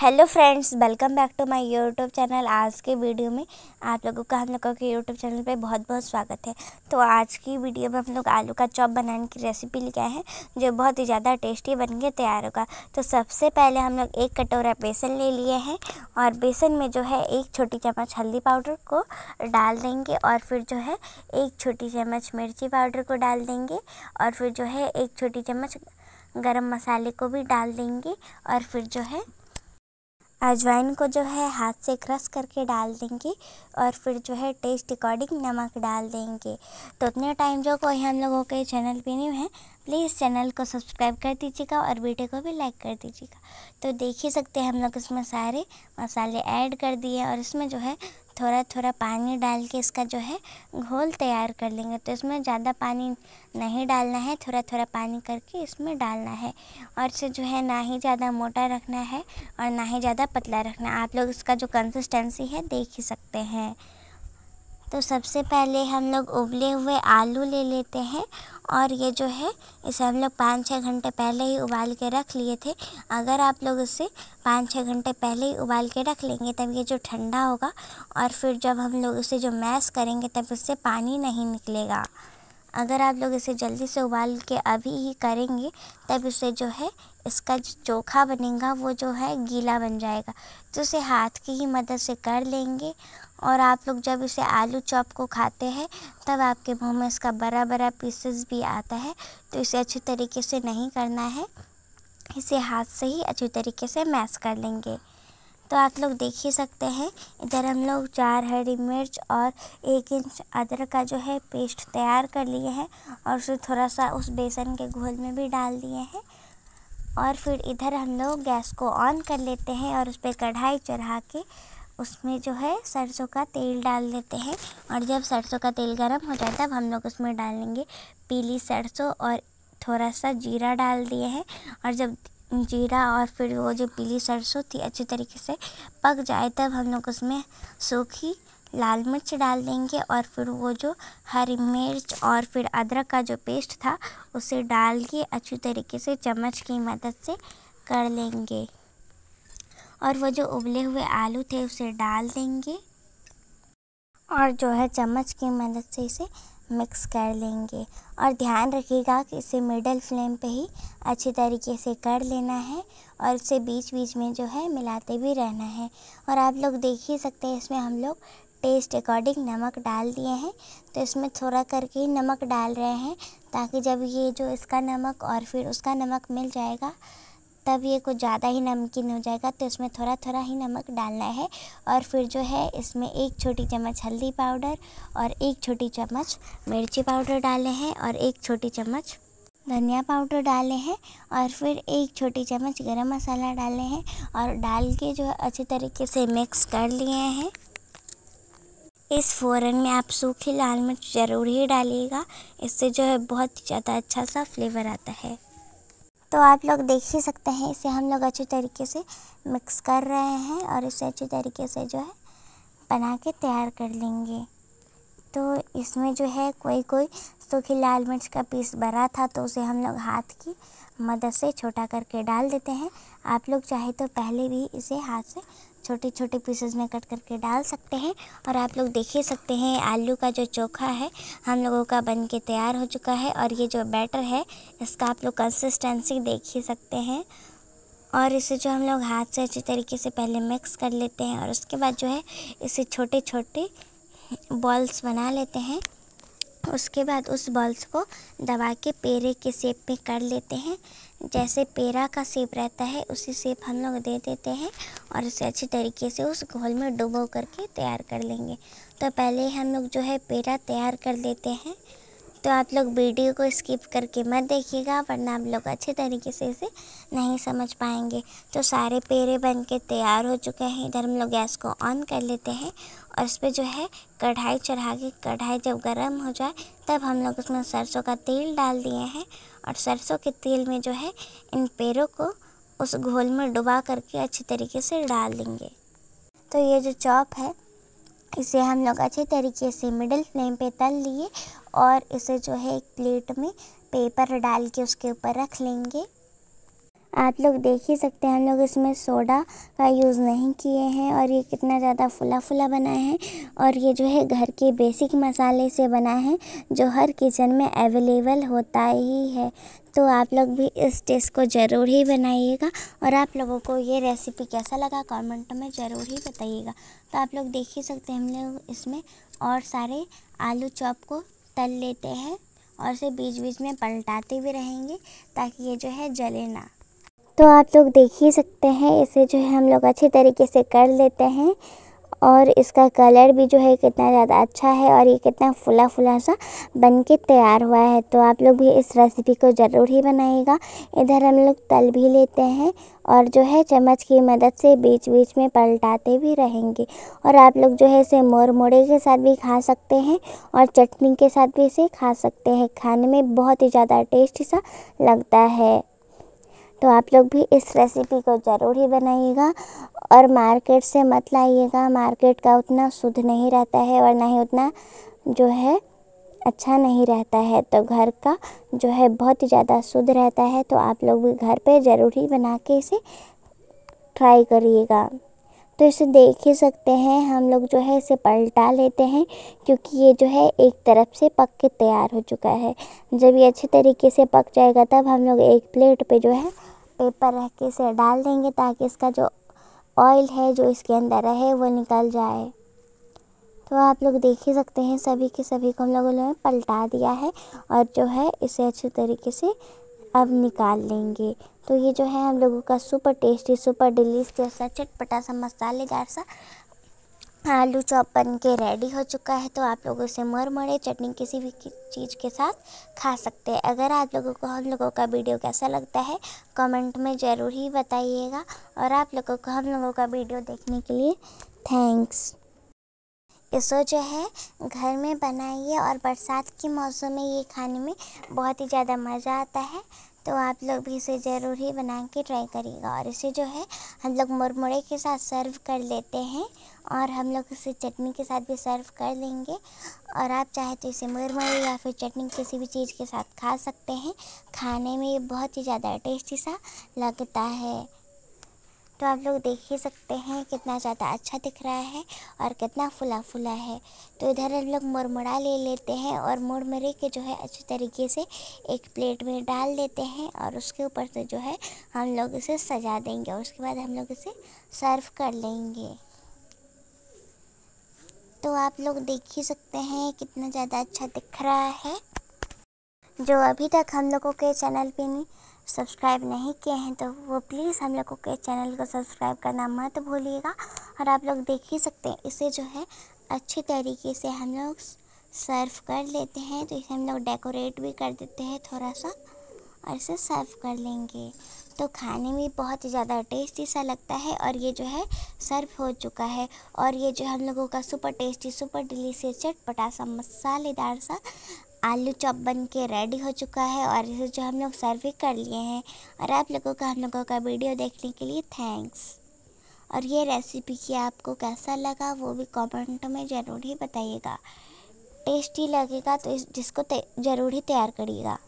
hello friends welcome back to my YouTube channel आज के video में आप लोगों का हम लोगों के यूट्यूब चैनल पे बहुत बहुत स्वागत है तो आज की वीडियो में हम लोग आलू का चॉप बनाने की रेसिपी लेके आए हैं जो बहुत ही ज़्यादा टेस्टी बन के तैयार होगा तो सबसे पहले हम लोग एक कटोरा बेसन ले लिए हैं और बेसन में जो है एक छोटी चम्मच हल्दी पाउडर को डाल देंगे और फिर जो है एक छोटी चम्मच मिर्ची पाउडर को डाल देंगे और फिर जो है एक छोटी चम्मच गरम मसाले को भी डाल देंगे और फिर जो है अजवाइन को जो है हाथ से क्रश करके डाल देंगे और फिर जो है टेस्ट अकॉर्डिंग नमक डाल देंगे तो उतने टाइम जो कोई हम लोगों के चैनल पे नहीं है प्लीज़ चैनल को सब्सक्राइब कर दीजिएगा और वीडियो को भी लाइक कर दीजिएगा तो देख ही सकते हैं हम लोग इसमें सारे मसाले ऐड कर दिए और इसमें जो है थोड़ा थोड़ा पानी डाल के इसका जो है घोल तैयार कर लेंगे तो इसमें ज़्यादा पानी नहीं डालना है थोड़ा थोड़ा पानी करके इसमें डालना है और इसे जो है ना ही ज़्यादा मोटा रखना है और ना ही ज़्यादा पतला रखना आप लोग इसका जो कंसिस्टेंसी है देख ही सकते हैं तो सबसे पहले हम लोग उबले हुए आलू ले लेते हैं और ये जो है इसे हम लोग पाँच छः घंटे पहले ही उबाल के रख लिए थे अगर आप लोग इसे पाँच छः घंटे पहले ही उबाल के रख लेंगे तब ये जो ठंडा होगा और फिर जब हम लोग इसे जो मैश करेंगे तब इससे पानी नहीं निकलेगा अगर आप लोग इसे जल्दी से उबाल के अभी ही करेंगे तब इसे जो है इसका जो चोखा बनेगा वो जो है गीला बन जाएगा तो इसे हाथ की ही मदद से कर लेंगे और आप लोग जब इसे आलू चॉप को खाते हैं तब आपके मुंह में इसका बड़ा बड़ा पीसेस भी आता है तो इसे अच्छी तरीके से नहीं करना है इसे हाथ से ही अच्छी तरीके से मैश कर लेंगे तो आप लोग देख ही सकते हैं इधर हम लोग चार हरी मिर्च और एक इंच अदरक का जो है पेस्ट तैयार कर लिए हैं और उसे थोड़ा सा उस बेसन के घोल में भी डाल दिए हैं और फिर इधर हम लोग गैस को ऑन कर लेते हैं और उस पर कढ़ाई चढ़ा के उसमें जो है सरसों का तेल डाल देते हैं और जब सरसों का तेल गर्म हो जाए तब हम लोग उसमें डालेंगे पीली सरसों और थोड़ा सा जीरा डाल दिए हैं और जब जीरा और फिर वो जो पीली सरसों थी अच्छी तरीके से पक जाए तब हम लोग उसमें सूखी लाल मिर्च डाल देंगे और फिर वो जो हरी मिर्च और फिर अदरक का जो पेस्ट था उसे डाल के अच्छी तरीके से चम्मच की मदद से कर लेंगे और वो जो उबले हुए आलू थे उसे डाल देंगे और जो है चम्मच की मदद से इसे मिक्स कर लेंगे और ध्यान रखिएगा कि इसे मिडल फ्लेम पे ही अच्छे तरीके से कर लेना है और इसे बीच बीच में जो है मिलाते भी रहना है और आप लोग देख ही सकते हैं इसमें हम लोग टेस्ट अकॉर्डिंग नमक डाल दिए हैं तो इसमें थोड़ा करके ही नमक डाल रहे हैं ताकि जब ये जो इसका नमक और फिर उसका नमक मिल जाएगा तब ये कुछ ज़्यादा ही नमकीन हो जाएगा तो इसमें थोड़ा थोड़ा ही नमक डालना है और फिर जो है इसमें एक छोटी चम्मच हल्दी पाउडर और एक छोटी चम्मच मिर्ची पाउडर डाले हैं और एक छोटी चम्मच धनिया पाउडर डाले हैं और फिर एक छोटी चम्मच गरम मसाला डाले हैं और डाल के जो है अच्छे तरीके से मिक्स कर लिए हैं इस फ़ौरन में आप सूखी लाल मिर्च ज़रूर ही डालिएगा इससे जो है बहुत ज़्यादा अच्छा सा फ्लेवर आता है तो आप लोग देख ही सकते हैं इसे हम लोग अच्छे तरीके से मिक्स कर रहे हैं और इसे अच्छे तरीके से जो है बना के तैयार कर लेंगे तो इसमें जो है कोई कोई सूखी लाल मिर्च का पीस भरा था तो उसे हम लोग हाथ की मदद से छोटा करके डाल देते हैं आप लोग चाहे तो पहले भी इसे हाथ से छोटे छोटे पीसेस में कट करके डाल सकते हैं और आप लोग देख ही सकते हैं आलू का जो चोखा है हम लोगों का बन के तैयार हो चुका है और ये जो बैटर है इसका आप लोग कंसिस्टेंसी देख ही सकते हैं और इसे जो हम लोग हाथ से अच्छी तरीके से पहले मिक्स कर लेते हैं और उसके बाद जो है इसे छोटे छोटे बॉल्स बना लेते हैं उसके बाद उस बॉल्स को दबा के पेड़े के सेप में कर लेते हैं जैसे पेड़ा का सेप रहता है उसी सेप हम लोग दे देते हैं और उसे अच्छी तरीके से उस घोल में डुबो करके तैयार कर लेंगे तो पहले हम लोग जो है पेड़ा तैयार कर लेते हैं तो आप लोग वीडियो को स्किप करके मत देखिएगा वरना आप लोग अच्छे तरीके से इसे नहीं समझ पाएंगे तो सारे पेड़े बन के तैयार हो चुके हैं इधर हम लोग गैस को ऑन कर लेते हैं और इस पर जो है कढ़ाई चढ़ा के कढ़ाई जब गर्म हो जाए तब हम लोग उसमें सरसों का तेल डाल दिए हैं और सरसों के तेल में जो है इन पेड़ों को उस घोल में डुबा करके अच्छे तरीके से डाल देंगे तो ये जो चॉप है इसे हम लोग अच्छे तरीके से मिडिल फ्लेम पे तल लिए और इसे जो है एक प्लेट में पेपर डाल के उसके ऊपर रख लेंगे आप लोग देख ही सकते हैं हम लोग इसमें सोडा का यूज़ नहीं किए हैं और ये कितना ज़्यादा फुला फुला बना है और ये जो है घर के बेसिक मसाले से बना है जो हर किचन में अवेलेबल होता ही है तो आप लोग भी इस डिश को ज़रूर ही बनाइएगा और आप लोगों को ये रेसिपी कैसा लगा कमेंट में ज़रूर ही बताइएगा तो आप लोग देख ही सकते हैं हम लोग इसमें और सारे आलू चॉप को तल लेते हैं और इसे बीच बीच में पलटाते भी रहेंगे ताकि ये जो है जले ना तो आप लोग देख ही सकते हैं इसे जो है हम लोग अच्छे तरीके से कर लेते हैं और इसका कलर भी जो है कितना ज़्यादा अच्छा है और ये कितना फुला फुला सा बन के तैयार हुआ है तो आप लोग भी इस रेसिपी को ज़रूर ही बनाइएगा इधर हम लोग तल भी लेते हैं और जो है चम्मच की मदद से बीच बीच में पलटाते भी रहेंगे और आप लोग जो है इसे मोर मोड़े के साथ भी खा सकते हैं और चटनी के साथ भी इसे खा सकते हैं खाने में बहुत ही ज़्यादा टेस्टी सा लगता है तो आप लोग भी इस रेसिपी को ज़रूर ही बनाइएगा और मार्केट से मत लाइएगा मार्केट का उतना शुद्ध नहीं रहता है और ना ही उतना जो है अच्छा नहीं रहता है तो घर का जो है बहुत ही ज़्यादा शुद्ध रहता है तो आप लोग भी घर पे ज़रूर ही बना के इसे ट्राई करिएगा तो इसे देख ही सकते हैं हम लोग जो है इसे पलटा लेते हैं क्योंकि ये जो है एक तरफ से पक के तैयार हो चुका है जब ये अच्छे तरीके से पक जाएगा तब हम लोग एक प्लेट पे जो है पेपर रख के इसे डाल देंगे ताकि इसका जो ऑयल है जो इसके अंदर है वो निकल जाए तो आप लोग देख ही सकते हैं सभी के सभी को हम लोगों ने पलटा दिया है और जो है इसे अच्छे तरीके से अब निकाल लेंगे तो ये जो है हम लोगों का सुपर टेस्टी सुपर डिलीशियस सा चटपटा सा मसालेदार सा आलू चॉप बन के रेडी हो चुका है तो आप से मर मरे चटनी किसी भी चीज़ के साथ खा सकते हैं अगर आप लोगों को हम लोगों का वीडियो कैसा लगता है कमेंट में ज़रूर ही बताइएगा और आप लोगों को हम लोगों का वीडियो देखने के लिए थैंक्स इसको जो है घर में बनाइए और बरसात के मौसम में ये खाने में बहुत ही ज़्यादा मज़ा आता है तो आप लोग भी इसे ज़रूर ही बना के ट्राई करिएगा और इसे जो है हम लोग मुरमुरे के साथ सर्व कर लेते हैं और हम लोग इसे चटनी के साथ भी सर्व कर लेंगे और आप चाहे तो इसे मुरमुरे या फिर चटनी किसी भी चीज़ के साथ खा सकते हैं खाने में ये बहुत ही ज़्यादा टेस्टी सा लगता है तो आप लोग देख ही सकते हैं कितना ज़्यादा अच्छा दिख रहा है और कितना फुला फुला है तो इधर हम लोग मुरमुरा ले लेते हैं और मुरमुरे के जो है अच्छे तरीके से एक प्लेट में डाल देते हैं और उसके ऊपर से जो है हम लोग इसे सजा देंगे और उसके बाद हम लोग इसे सर्व कर लेंगे तो आप लोग देख ही सकते हैं कितना ज़्यादा अच्छा दिख रहा है जो अभी तक हम लोगों के चैनल पर नहीं सब्सक्राइब नहीं किए हैं तो वो प्लीज़ हम लोगों के चैनल को सब्सक्राइब करना मत भूलिएगा और आप लोग देख ही सकते हैं इसे जो है अच्छे तरीके से हम लोग सर्व कर लेते हैं तो इसे हम लोग डेकोरेट भी कर देते हैं थोड़ा सा और इसे सर्व कर लेंगे तो खाने में बहुत ज़्यादा टेस्टी सा लगता है और ये जो है सर्व हो चुका है और ये जो हम लोगों का सुपर टेस्टी सुपर डिलीशियस चटपटा सा मसालेदार सा आलू चॉप बन के रेडी हो चुका है और इसे जो हम लोग सर्व कर लिए हैं और आप लोगों का हम लोगों का वीडियो देखने के लिए थैंक्स और ये रेसिपी की आपको कैसा लगा वो भी कमेंट में ज़रूर ही बताइएगा टेस्टी लगेगा तो इस जिसको ज़रूर ही तैयार करिएगा